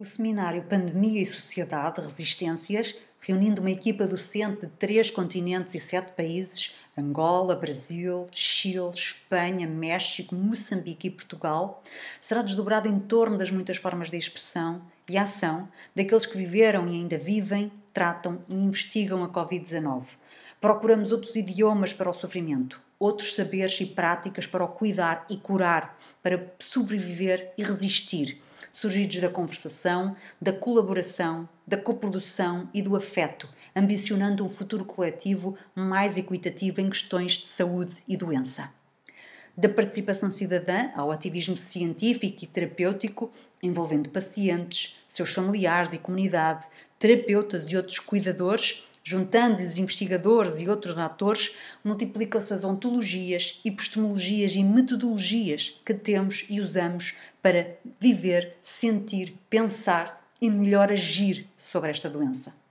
O seminário Pandemia e Sociedade Resistências, reunindo uma equipa docente de três continentes e sete países Angola, Brasil, Chile, Espanha, México, Moçambique e Portugal será desdobrado em torno das muitas formas de expressão ação daqueles que viveram e ainda vivem, tratam e investigam a Covid-19. Procuramos outros idiomas para o sofrimento, outros saberes e práticas para o cuidar e curar, para sobreviver e resistir, surgidos da conversação, da colaboração, da coprodução e do afeto, ambicionando um futuro coletivo mais equitativo em questões de saúde e doença da participação cidadã ao ativismo científico e terapêutico, envolvendo pacientes, seus familiares e comunidade, terapeutas e outros cuidadores, juntando-lhes investigadores e outros atores, multiplicam-se as ontologias, epistemologias e metodologias que temos e usamos para viver, sentir, pensar e melhor agir sobre esta doença.